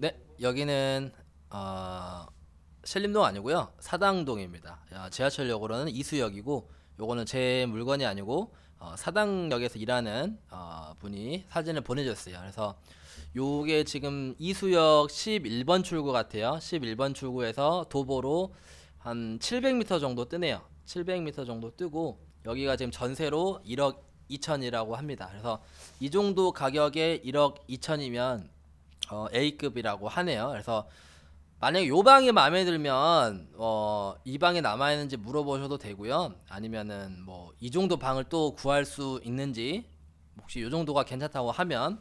네, 여기는 어, 신림동 아니고요. 사당동입니다. 어, 지하철역으로는 이수역이고 요거는 제 물건이 아니고 어, 사당역에서 일하는 어, 분이 사진을 보내줬어요. 그래서 요게 지금 이수역 11번 출구 같아요. 11번 출구에서 도보로 한 700m 정도 뜨네요. 700m 정도 뜨고 여기가 지금 전세로 1억 2천이라고 합니다. 그래서 이 정도 가격에 1억 2천이면 어, A급이라고 하네요. 그래서 만약에 요 방이 마음에 들면 어, 이 방에 남아 있는지 물어보셔도 되고요. 아니면은 뭐 이 정도 방을 또 구할 수 있는지 혹시 요 정도가 괜찮다고 하면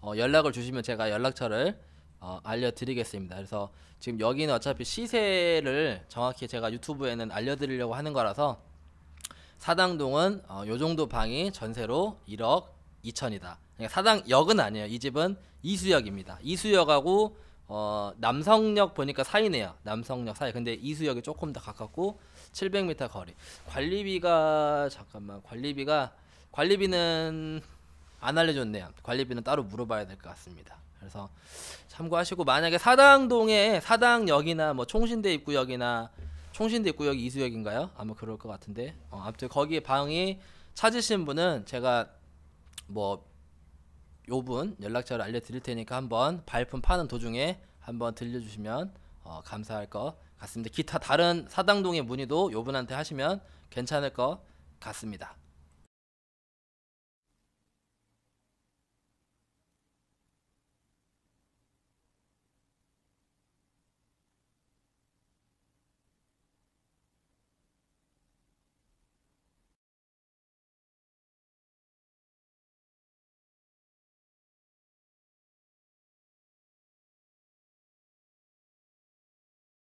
어, 연락을 주시면 제가 연락처를 어, 알려드리겠습니다. 그래서 지금 여기는 어차피 시세를 정확히 제가 유튜브에는 알려드리려고 하는 거라서 사당동은 어, 요 정도 방이 전세로 1억 이천이다. 그러니까 사당 역은 아니에요. 이 집은 이수역입니다. 이수역하고 어, 남성역 보니까 사이네요. 남성역 사이. 근데 이수역이 조금 더 가깝고 700m 거리. 관리비가 잠깐만 관리비가 관리비는 안 알려줬네요. 관리비는 따로 물어봐야 될 것 같습니다. 그래서 참고하시고 만약에 사당동에 사당역이나 뭐 총신대 입구역이나 총신대 입구역 이수역인가요? 이 아마 그럴 것 같은데. 어, 아무튼 거기에 방이 찾으신 분은 제가 뭐 요 분 연락처를 알려드릴 테니까 한번 발품 파는 도중에 한번 들려주시면 어, 감사할 것 같습니다. 기타 다른 사당동의 문의도 요분한테 하시면 괜찮을 것 같습니다.